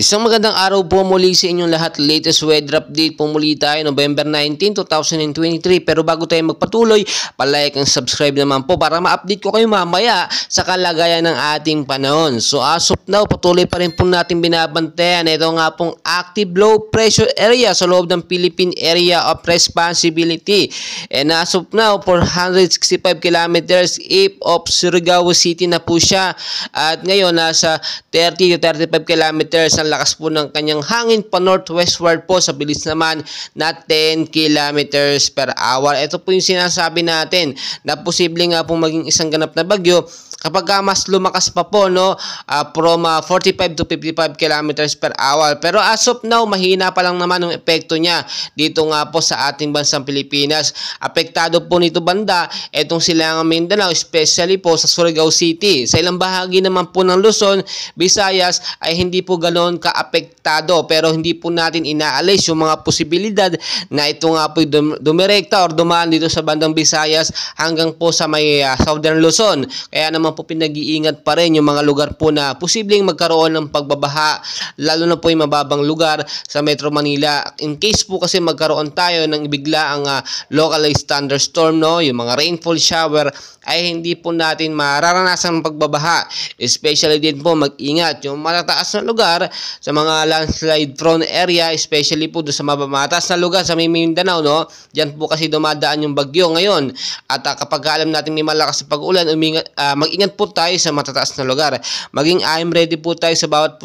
Isang magandang araw po muli sa inyong lahat. Latest weather update po muli tayo November 19, 2023. Pero bago tayo magpatuloy, palike and subscribe naman po para ma-update ko kayo mamaya sa kalagayan ng ating panahon. So as of now, patuloy pa rin po natin binabantayan. Ito nga pong active low pressure area sa loob ng Philippine Area of Responsibility. And as of now, 465 kilometers east of Surigao City na po siya. At ngayon, nasa 30 to 35 kilometers ang lakas po ng kanyang hangin pa northwestward po sa bilis naman na 10 kilometers per hour. Ito po yung sinasabi natin na posibleng nga po maging isang ganap na bagyo kapag uh, mas lumakas pa po no uh, from uh, ah, 45 to 55 kilometers per hour pero as of now mahina pa lang naman ang epekto niya dito nga po sa ating bansang Pilipinas apektado po nito banda etong silangang Mindanao especially po sa Surigao City sa ilang bahagi naman po ng Luzon Visayas ay hindi po ganoon kaapektado pero hindi po natin inaalis yung mga posibilidad na ito nga po dum dumirekta or dumaan dito sa bandang Visayas hanggang po sa may uh, Southern Luzon kaya naman naman po pinag-iingat pa rin yung mga lugar po na posibleng magkaroon ng pagbabaha lalo na po yung mababang lugar sa Metro Manila. In case po kasi magkaroon tayo ng bigla ang uh, localized thunderstorm, no? yung mga rainfall shower ay hindi po natin mararanasan ng pagbabaha. Especially din po mag-ingat yung matataas na lugar sa mga landslide prone area, especially po doon sa mabamatas na lugar sa Mindanao, no? Diyan po kasi dumadaan yung bagyo ngayon. At uh, kapag alam natin may malakas na pag-ulan, uh, mag-ingat mag-ingat po tayo sa matataas na lugar. Maging I'm ready po tayo sa bawat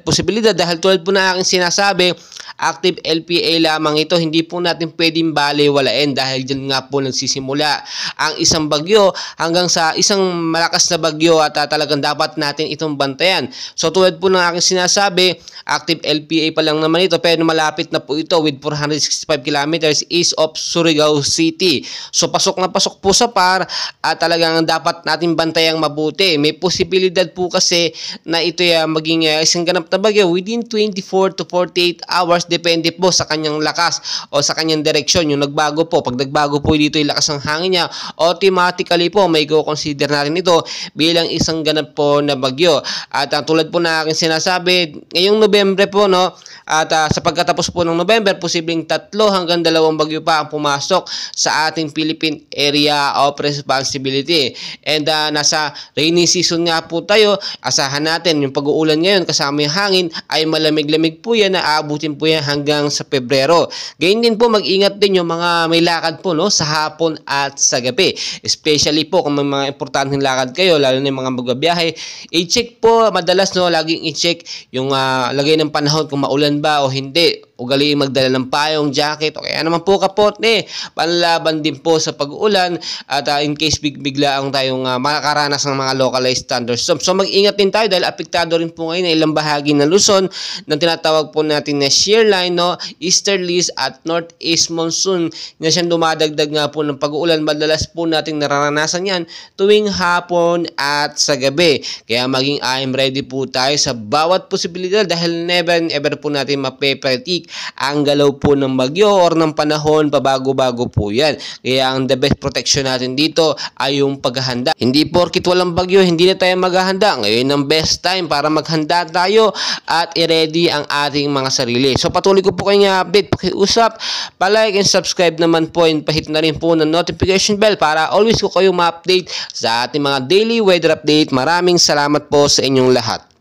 posibilidad dahil tulad po na aking sinasabi, active LPA lamang ito, hindi po natin pwedeng baliwalain dahil dyan nga po nagsisimula ang isang bagyo hanggang sa isang malakas na bagyo at uh, talagang dapat natin itong bantayan. So tulad po ng aking sinasabi, active LPA pa lang naman ito pero malapit na po ito with 465 kilometers east of Surigao City. So pasok na pasok po sa par at uh, talagang dapat natin bantayan ng mabuti. May posibilidad po kasi na ito ay ah, maging ah, isang ganap na bagyo within 24 to 48 hours depende po sa kanyang lakas o sa kanyang direksyon. Yung nagbago po, pag nagbago po dito yung lakas ng hangin niya, automatically po may go-consider na rin ito bilang isang ganap po na bagyo. At ang ah, tulad po na aking sinasabi, ngayong Nobyembre po, no, at uh, sa pagkatapos po ng November, posibleng tatlo hanggang dalawang bagyo pa ang pumasok sa ating Philippine Area of Responsibility. And uh, nasa rainy season nga po tayo, asahan natin yung pag-uulan ngayon kasama yung hangin ay malamig-lamig po yan na aabutin po yan hanggang sa Pebrero. Gayun din po, mag-ingat din yung mga may lakad po no, sa hapon at sa gabi. Especially po kung may mga importanteng lakad kayo, lalo na yung mga magbabiyahe, i-check po madalas no, laging i-check yung uh, lagay ng panahon kung maulan ba o hindi ugaliin magdala ng payong, jacket, o kaya naman po kapote. Eh, panlaban din po sa pag-uulan at uh, in case big bigla ang tayong uh, makakaranas ng mga localized thunderstorm So mag-ingat din tayo dahil apektado rin po ngayon ang ilang bahagi ng Luzon na tinatawag po natin na shear line, no? easterlies at northeast monsoon na siyang dumadagdag nga po ng pag-uulan. Madalas po nating nararanasan yan tuwing hapon at sa gabi. Kaya maging ah, I'm ready po tayo sa bawat posibilidad dahil never ever po natin mapepretik ang galaw po ng bagyo or ng panahon pabago-bago po yan. Kaya ang the best protection natin dito ay yung paghahanda. Hindi porkit walang bagyo, hindi na tayo maghahanda. Ngayon ang best time para maghanda tayo at i-ready ang ating mga sarili. So patuloy ko po kayong update, pakiusap, palike and subscribe naman po and pahit na rin po ng notification bell para always ko kayong ma-update sa ating mga daily weather update. Maraming salamat po sa inyong lahat.